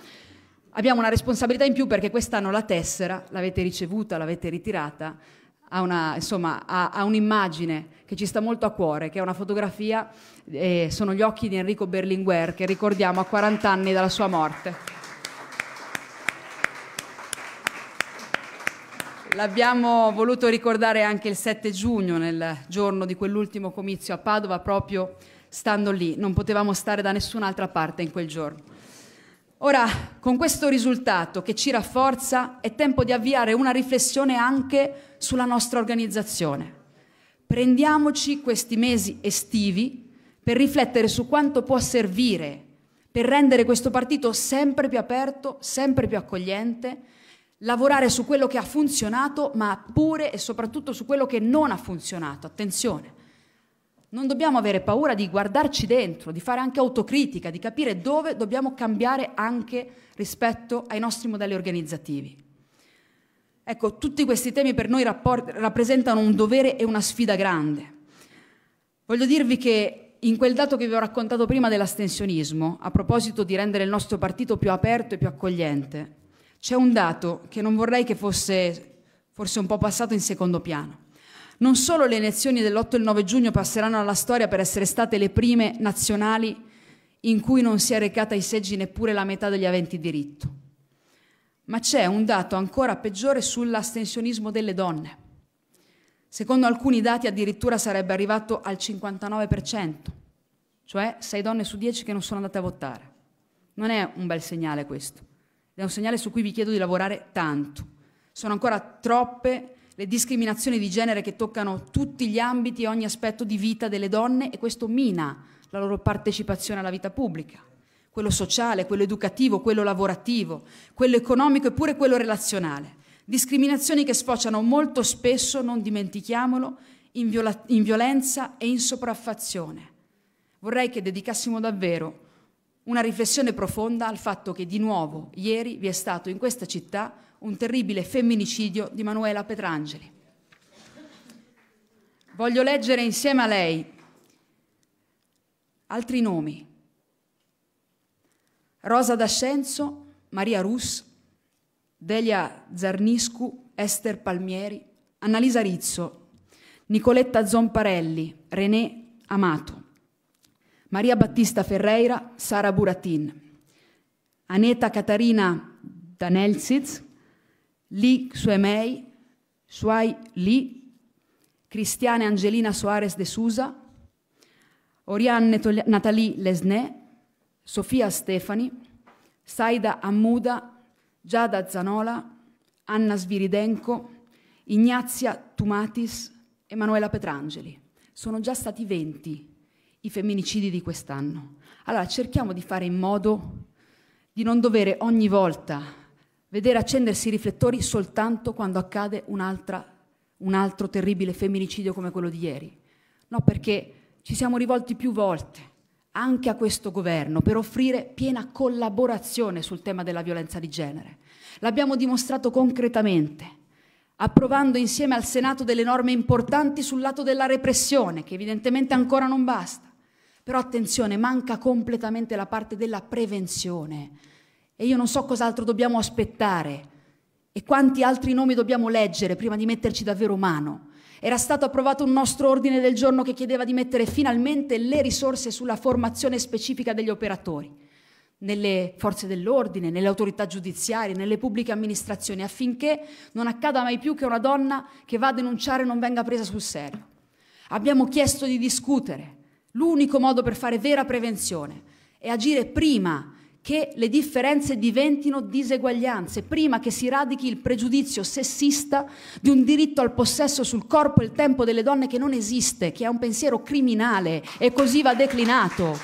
abbiamo una responsabilità in più perché quest'anno la tessera l'avete ricevuta, l'avete ritirata, ha, una, insomma, ha, ha un'immagine che ci sta molto a cuore, che è una fotografia, eh, sono gli occhi di Enrico Berlinguer che ricordiamo a 40 anni dalla sua morte. L'abbiamo voluto ricordare anche il 7 giugno, nel giorno di quell'ultimo comizio a Padova, proprio stando lì. Non potevamo stare da nessun'altra parte in quel giorno. Ora, con questo risultato che ci rafforza, è tempo di avviare una riflessione anche sulla nostra organizzazione. Prendiamoci questi mesi estivi per riflettere su quanto può servire per rendere questo partito sempre più aperto, sempre più accogliente, lavorare su quello che ha funzionato, ma pure e soprattutto su quello che non ha funzionato. Attenzione, non dobbiamo avere paura di guardarci dentro, di fare anche autocritica, di capire dove dobbiamo cambiare anche rispetto ai nostri modelli organizzativi. Ecco, tutti questi temi per noi rapport- rappresentano un dovere e una sfida grande. Voglio dirvi che in quel dato che vi ho raccontato prima dell'astensionismo, a proposito di rendere il nostro partito più aperto e più accogliente, c'è un dato che non vorrei che fosse forse un po' passato in secondo piano. Non solo le elezioni dell'8 e il 9 giugno passeranno alla storia per essere state le prime nazionali in cui non si è recata ai seggi neppure la metà degli aventi diritto, ma c'è un dato ancora peggiore sull'astensionismo delle donne. Secondo alcuni dati addirittura sarebbe arrivato al 59%, cioè 6 donne su 10 che non sono andate a votare. Non è un bel segnale questo, è un segnale su cui vi chiedo di lavorare tanto. Sono ancora troppe le discriminazioni di genere che toccano tutti gli ambiti e ogni aspetto di vita delle donne e questo mina la loro partecipazione alla vita pubblica, quello sociale, quello educativo, quello lavorativo, quello economico e pure quello relazionale. Discriminazioni che sfociano molto spesso, non dimentichiamolo, in, viola- in violenza e in sopraffazione. Vorrei che dedicassimo davvero una riflessione profonda al fatto che di nuovo ieri vi è stato in questa città un terribile femminicidio di Manuela Petrangeli. Voglio leggere insieme a lei altri nomi. Rosa D'Ascenzo, Maria Rus, Delia Zarniscu, Esther Palmieri, Annalisa Rizzo, Nicoletta Zomparelli, René Amato, Maria Battista Ferreira, Sara Buratin, Aneta Catarina Danelsiz, li Suemei, Suai Li, Cristiane Angelina Soares de Sousa, Oriane Nathalie Lesnay, Sofia Stefani, Saida Ammuda, Giada Zanola, Anna Sviridenko, Ignazia Tumatis, Emanuela Petrangeli. Sono già stati 20 i femminicidi di quest'anno. Allora cerchiamo di fare in modo di non dovere ogni volta vedere accendersi i riflettori soltanto quando accade un altro terribile femminicidio come quello di ieri. No, perché ci siamo rivolti più volte anche a questo governo per offrire piena collaborazione sul tema della violenza di genere. L'abbiamo dimostrato concretamente, approvando insieme al Senato delle norme importanti sul lato della repressione, che evidentemente ancora non basta. Però attenzione, manca completamente la parte della prevenzione e io non so cos'altro dobbiamo aspettare e quanti altri nomi dobbiamo leggere prima di metterci davvero mano. Era stato approvato un nostro ordine del giorno che chiedeva di mettere finalmente le risorse sulla formazione specifica degli operatori nelle forze dell'ordine, nelle autorità giudiziarie, nelle pubbliche amministrazioni, affinché non accada mai più che una donna che va a denunciare non venga presa sul serio. Abbiamo chiesto di discutere. L'unico modo per fare vera prevenzione è agire prima che le differenze diventino diseguaglianze prima che si radichi il pregiudizio sessista di un diritto al possesso sul corpo e il tempo delle donne che non esiste, che è un pensiero criminale e così va declinato.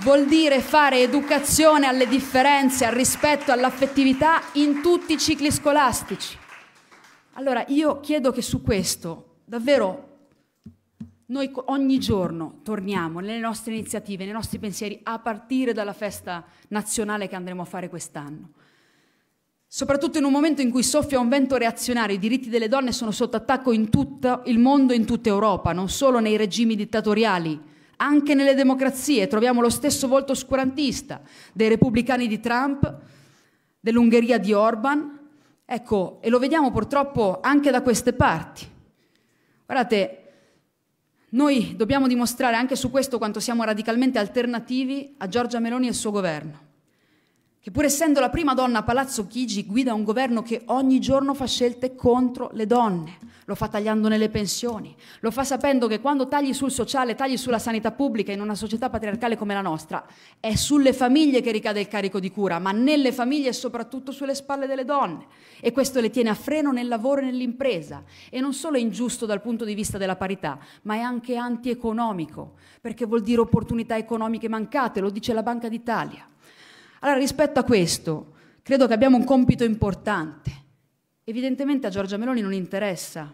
Vuol dire fare educazione alle differenze, al rispetto, all'affettività in tutti i cicli scolastici. Allora io chiedo che su questo davvero noi ogni giorno torniamo nelle nostre iniziative, nei nostri pensieri, a partire dalla festa nazionale che andremo a fare quest'anno. Soprattutto in un momento in cui soffia un vento reazionario, i diritti delle donne sono sotto attacco in tutto il mondo e in tutta Europa, non solo nei regimi dittatoriali, anche nelle democrazie. Troviamo lo stesso volto oscurantista dei repubblicani di Trump, dell'Ungheria di Orban. Ecco, e lo vediamo purtroppo anche da queste parti. Guardate, noi dobbiamo dimostrare anche su questo quanto siamo radicalmente alternativi a Giorgia Meloni e il suo governo che pur essendo la prima donna a Palazzo Chigi guida un governo che ogni giorno fa scelte contro le donne. Lo fa tagliandone le pensioni, lo fa sapendo che quando tagli sul sociale, tagli sulla sanità pubblica in una società patriarcale come la nostra, è sulle famiglie che ricade il carico di cura, ma nelle famiglie e soprattutto sulle spalle delle donne. E questo le tiene a freno nel lavoro e nell'impresa. E non solo è ingiusto dal punto di vista della parità, ma è anche antieconomico, perché vuol dire opportunità economiche mancate, lo dice la Banca d'Italia. Allora rispetto a questo, credo che abbiamo un compito importante. Evidentemente a Giorgia Meloni non interessa.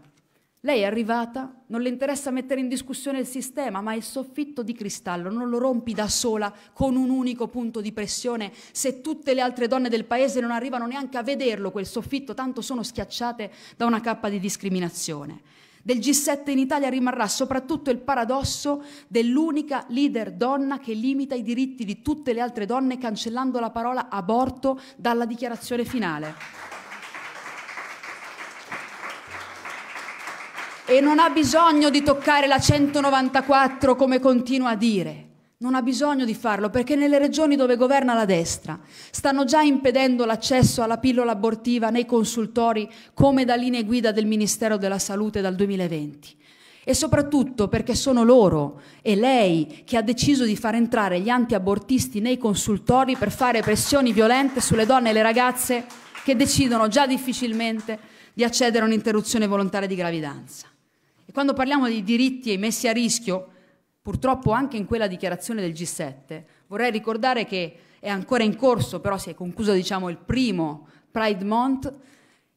Lei è arrivata, non le interessa mettere in discussione il sistema, ma il soffitto di cristallo non lo rompi da sola con un unico punto di pressione se tutte le altre donne del paese non arrivano neanche a vederlo quel soffitto, tanto sono schiacciate da una cappa di discriminazione. Del G7 in Italia rimarrà soprattutto il paradosso dell'unica leader donna che limita i diritti di tutte le altre donne cancellando la parola aborto dalla dichiarazione finale. E non ha bisogno di toccare la 194 come continua a dire non ha bisogno di farlo perché nelle regioni dove governa la destra stanno già impedendo l'accesso alla pillola abortiva nei consultori come da linee guida del Ministero della Salute dal 2020. E soprattutto perché sono loro e lei che ha deciso di far entrare gli antiabortisti nei consultori per fare pressioni violente sulle donne e le ragazze che decidono già difficilmente di accedere a un'interruzione volontaria di gravidanza. E quando parliamo di diritti messi a rischio, purtroppo anche in quella dichiarazione del G7. Vorrei ricordare che è ancora in corso, però si è concluso diciamo, il primo Pride Month.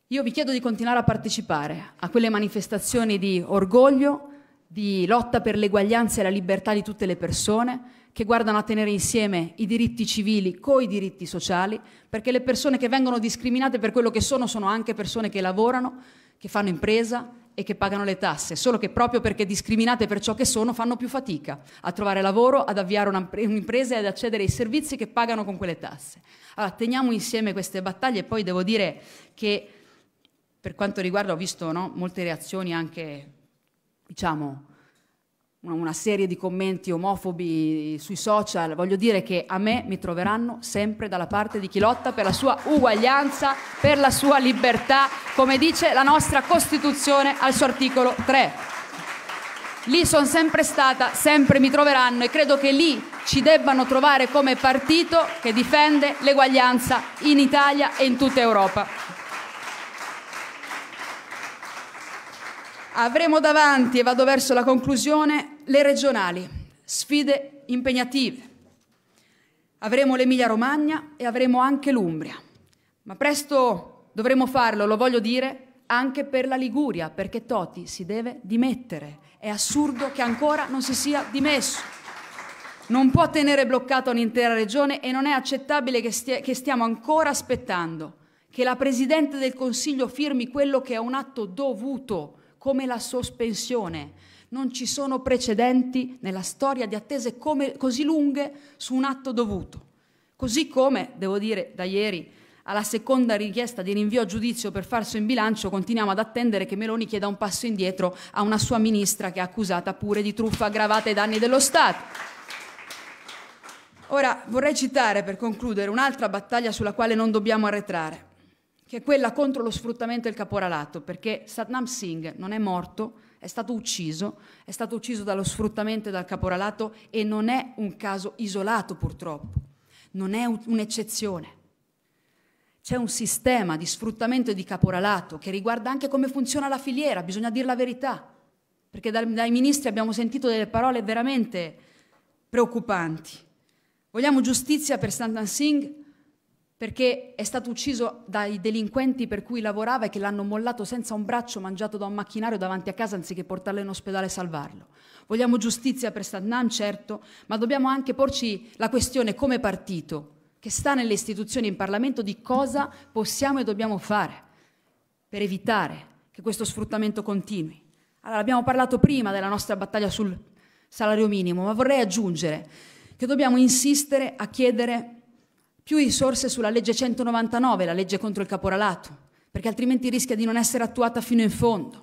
Io vi chiedo di continuare a partecipare a quelle manifestazioni di orgoglio, di lotta per l'eguaglianza e la libertà di tutte le persone, che guardano a tenere insieme i diritti civili coi diritti sociali, perché le persone che vengono discriminate per quello che sono sono anche persone che lavorano, che fanno impresa e che pagano le tasse, solo che proprio perché discriminate per ciò che sono fanno più fatica a trovare lavoro, ad avviare un'impresa e ad accedere ai servizi che pagano con quelle tasse. Allora, teniamo insieme queste battaglie e poi devo dire che per quanto riguarda ho visto no, molte reazioni anche, diciamo, una serie di commenti omofobi sui social, voglio dire che a me mi troveranno sempre dalla parte di chi lotta per la sua uguaglianza, per la sua libertà, come dice la nostra Costituzione al suo articolo 3. Lì sono sempre stata, sempre mi troveranno e credo che lì ci debbano trovare come partito che difende l'eguaglianza in Italia e in tutta Europa. Avremo davanti, e vado verso la conclusione, le regionali, sfide impegnative. Avremo l'Emilia Romagna e avremo anche l'Umbria. Ma presto dovremo farlo, lo voglio dire, anche per la Liguria, perché Toti si deve dimettere. È assurdo che ancora non si sia dimesso. Non può tenere bloccata un'intera regione e non è accettabile che, stia che stiamo ancora aspettando che la Presidente del Consiglio firmi quello che è un atto dovuto, come la sospensione non ci sono precedenti nella storia di attese come, così lunghe su un atto dovuto. Così come, devo dire, da ieri alla seconda richiesta di rinvio a giudizio per farso in bilancio, continuiamo ad attendere che Meloni chieda un passo indietro a una sua ministra che è accusata pure di truffa aggravata ai danni dello Stato. Ora vorrei citare per concludere un'altra battaglia sulla quale non dobbiamo arretrare, che è quella contro lo sfruttamento e il caporalato, perché Satnam Singh non è morto, è stato ucciso, è stato ucciso dallo sfruttamento e dal caporalato e non è un caso isolato purtroppo, non è un'eccezione. C'è un sistema di sfruttamento e di caporalato che riguarda anche come funziona la filiera, bisogna dire la verità, perché dai ministri abbiamo sentito delle parole veramente preoccupanti. Vogliamo giustizia per Santan Singh? perché è stato ucciso dai delinquenti per cui lavorava e che l'hanno mollato senza un braccio mangiato da un macchinario davanti a casa anziché portarlo in ospedale e salvarlo. Vogliamo giustizia per Stadnan, certo, ma dobbiamo anche porci la questione come partito, che sta nelle istituzioni in Parlamento, di cosa possiamo e dobbiamo fare per evitare che questo sfruttamento continui. Allora, abbiamo parlato prima della nostra battaglia sul salario minimo, ma vorrei aggiungere che dobbiamo insistere a chiedere più risorse sulla legge 199, la legge contro il caporalato, perché altrimenti rischia di non essere attuata fino in fondo.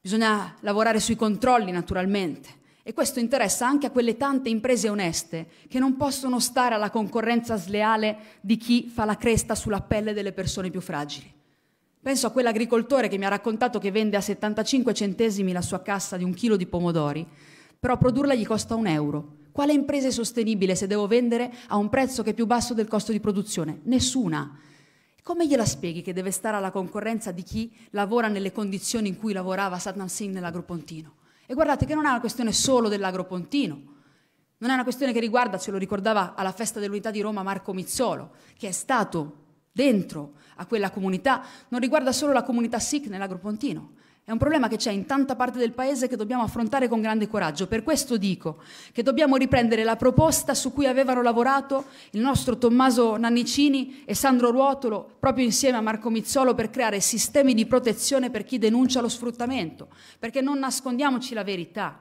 Bisogna lavorare sui controlli, naturalmente. E questo interessa anche a quelle tante imprese oneste che non possono stare alla concorrenza sleale di chi fa la cresta sulla pelle delle persone più fragili. Penso a quell'agricoltore che mi ha raccontato che vende a 75 centesimi la sua cassa di un chilo di pomodori, però produrla gli costa un euro quale impresa è sostenibile se devo vendere a un prezzo che è più basso del costo di produzione? Nessuna. Come gliela spieghi che deve stare alla concorrenza di chi lavora nelle condizioni in cui lavorava Saddam Singh nell'agropontino? E guardate che non è una questione solo dell'agropontino, non è una questione che riguarda, ce lo ricordava alla festa dell'unità di Roma Marco Mizzolo, che è stato dentro a quella comunità, non riguarda solo la comunità Sikh nell'agropontino, è un problema che c'è in tanta parte del paese che dobbiamo affrontare con grande coraggio. Per questo dico che dobbiamo riprendere la proposta su cui avevano lavorato il nostro Tommaso Nannicini e Sandro Ruotolo, proprio insieme a Marco Mizzolo, per creare sistemi di protezione per chi denuncia lo sfruttamento. Perché non nascondiamoci la verità.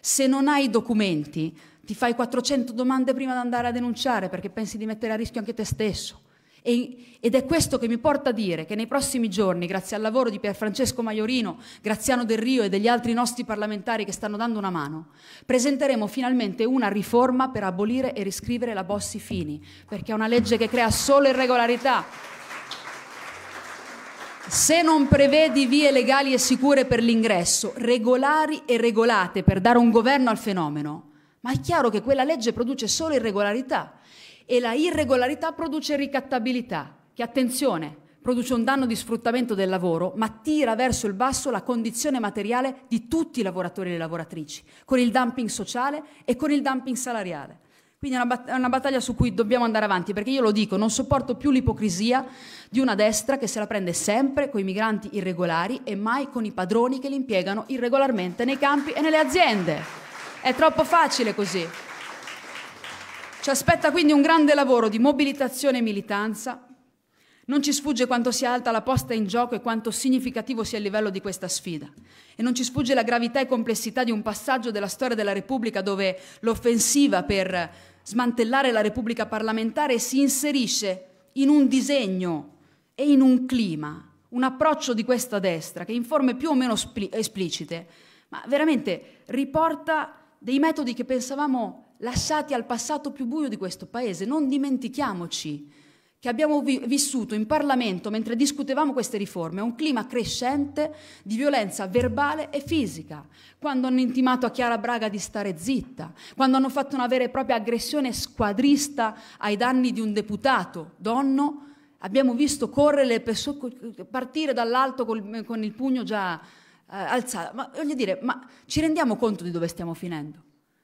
Se non hai documenti, ti fai 400 domande prima di andare a denunciare perché pensi di mettere a rischio anche te stesso. E, ed è questo che mi porta a dire che nei prossimi giorni, grazie al lavoro di Pierfrancesco Maiorino, Graziano Del Rio e degli altri nostri parlamentari che stanno dando una mano, presenteremo finalmente una riforma per abolire e riscrivere la Bossi Fini, perché è una legge che crea solo irregolarità. Se non prevedi vie legali e sicure per l'ingresso, regolari e regolate per dare un governo al fenomeno, ma è chiaro che quella legge produce solo irregolarità e la irregolarità produce ricattabilità, che attenzione, produce un danno di sfruttamento del lavoro, ma tira verso il basso la condizione materiale di tutti i lavoratori e le lavoratrici, con il dumping sociale e con il dumping salariale. Quindi è una, battaglia su cui dobbiamo andare avanti, perché io lo dico, non sopporto più l'ipocrisia di una destra che se la prende sempre con i migranti irregolari e mai con i padroni che li impiegano irregolarmente nei campi e nelle aziende. È troppo facile così. Ci aspetta quindi un grande lavoro di mobilitazione e militanza. Non ci sfugge quanto sia alta la posta in gioco e quanto significativo sia il livello di questa sfida. E non ci sfugge la gravità e complessità di un passaggio della storia della Repubblica dove l'offensiva per smantellare la Repubblica parlamentare si inserisce in un disegno e in un clima, un approccio di questa destra che in forme più o meno esplicite, ma veramente riporta dei metodi che pensavamo lasciati al passato più buio di questo Paese. Non dimentichiamoci che abbiamo vi vissuto in Parlamento, mentre discutevamo queste riforme, un clima crescente di violenza verbale e fisica, quando hanno intimato a Chiara Braga di stare zitta, quando hanno fatto una vera e propria aggressione squadrista ai danni di un deputato, donno, abbiamo visto correre le persone, partire dall'alto con il pugno già eh, alzato. Ma voglio dire, ma ci rendiamo conto di dove stiamo finendo?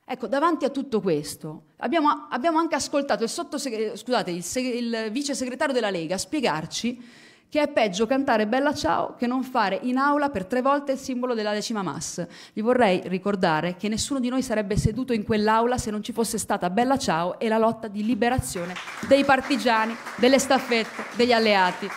Ecco, davanti a tutto questo, abbiamo, abbiamo anche ascoltato il, scusate, il, il vice segretario della Lega spiegarci che è peggio cantare Bella Ciao che non fare in aula per tre volte il simbolo della decima mass. Vi vorrei ricordare che nessuno di noi sarebbe seduto in quell'aula se non ci fosse stata Bella Ciao e la lotta di liberazione dei partigiani, delle staffette, degli alleati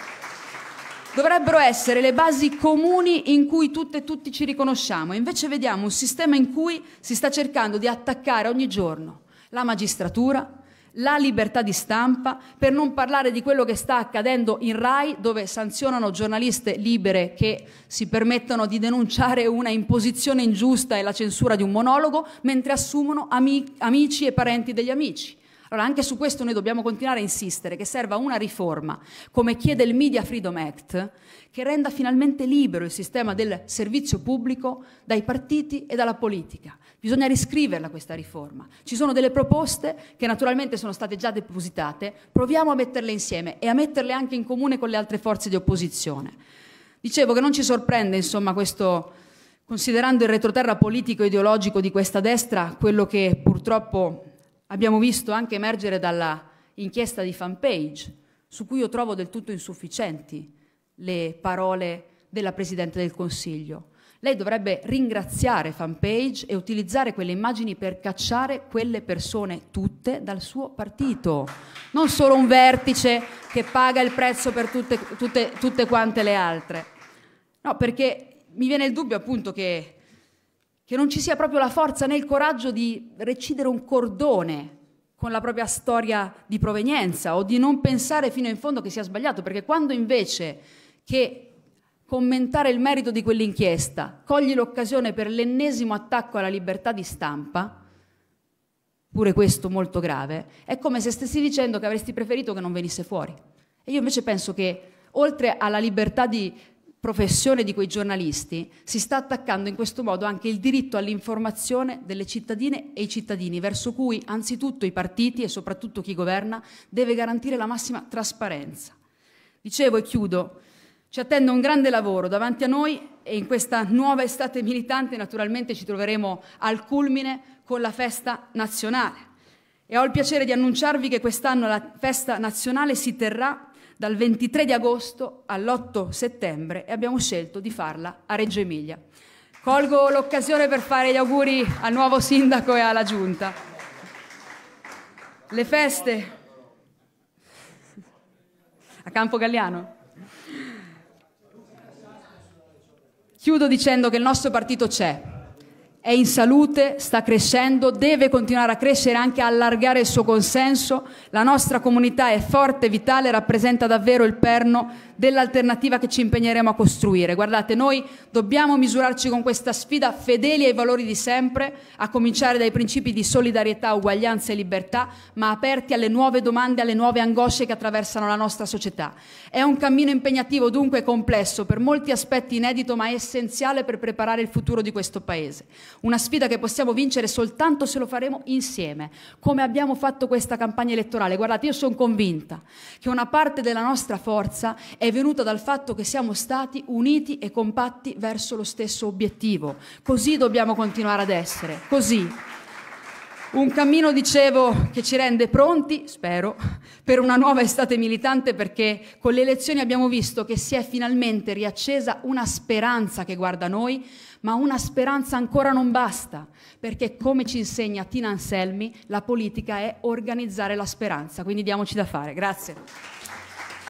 dovrebbero essere le basi comuni in cui tutte e tutti ci riconosciamo. Invece vediamo un sistema in cui si sta cercando di attaccare ogni giorno la magistratura, la libertà di stampa, per non parlare di quello che sta accadendo in RAI, dove sanzionano giornaliste libere che si permettono di denunciare una imposizione ingiusta e la censura di un monologo, mentre assumono amici e parenti degli amici. Allora anche su questo noi dobbiamo continuare a insistere, che serva una riforma, come chiede il Media Freedom Act, che renda finalmente libero il sistema del servizio pubblico dai partiti e dalla politica. Bisogna riscriverla questa riforma. Ci sono delle proposte che naturalmente sono state già depositate, proviamo a metterle insieme e a metterle anche in comune con le altre forze di opposizione. Dicevo che non ci sorprende insomma questo considerando il retroterra politico e ideologico di questa destra, quello che purtroppo abbiamo visto anche emergere dalla inchiesta di fanpage, su cui io trovo del tutto insufficienti le parole della Presidente del Consiglio. Lei dovrebbe ringraziare fanpage e utilizzare quelle immagini per cacciare quelle persone tutte dal suo partito, non solo un vertice che paga il prezzo per tutte, tutte, tutte quante le altre. No, perché mi viene il dubbio appunto che che non ci sia proprio la forza né il coraggio di recidere un cordone con la propria storia di provenienza o di non pensare fino in fondo che sia sbagliato, perché quando invece che commentare il merito di quell'inchiesta cogli l'occasione per l'ennesimo attacco alla libertà di stampa, pure questo molto grave, è come se stessi dicendo che avresti preferito che non venisse fuori. E io invece penso che oltre alla libertà di professione di quei giornalisti, si sta attaccando in questo modo anche il diritto all'informazione delle cittadine e i cittadini, verso cui anzitutto i partiti e soprattutto chi governa deve garantire la massima trasparenza. Dicevo e chiudo, ci attende un grande lavoro davanti a noi e in questa nuova estate militante naturalmente ci troveremo al culmine con la festa nazionale. E ho il piacere di annunciarvi che quest'anno la festa nazionale si terrà dal 23 di agosto all'8 settembre e abbiamo scelto di farla a Reggio Emilia. Colgo l'occasione per fare gli auguri al nuovo sindaco e alla giunta. Le feste a Campo Galliano. Chiudo dicendo che il nostro partito c'è, è in salute, sta crescendo, deve continuare a crescere e anche a allargare il suo consenso. La nostra comunità è forte, vitale, rappresenta davvero il perno dell'alternativa che ci impegneremo a costruire. Guardate, noi dobbiamo misurarci con questa sfida fedeli ai valori di sempre, a cominciare dai principi di solidarietà, uguaglianza e libertà, ma aperti alle nuove domande, alle nuove angosce che attraversano la nostra società. È un cammino impegnativo, dunque complesso, per molti aspetti inedito, ma essenziale per preparare il futuro di questo Paese una sfida che possiamo vincere soltanto se lo faremo insieme, come abbiamo fatto questa campagna elettorale. Guardate, io sono convinta che una parte della nostra forza è venuta dal fatto che siamo stati uniti e compatti verso lo stesso obiettivo. Così dobbiamo continuare ad essere, così. Un cammino, dicevo, che ci rende pronti, spero, per una nuova estate militante perché con le elezioni abbiamo visto che si è finalmente riaccesa una speranza che guarda noi, ma una speranza ancora non basta, perché come ci insegna Tina Anselmi, la politica è organizzare la speranza, quindi diamoci da fare. Grazie.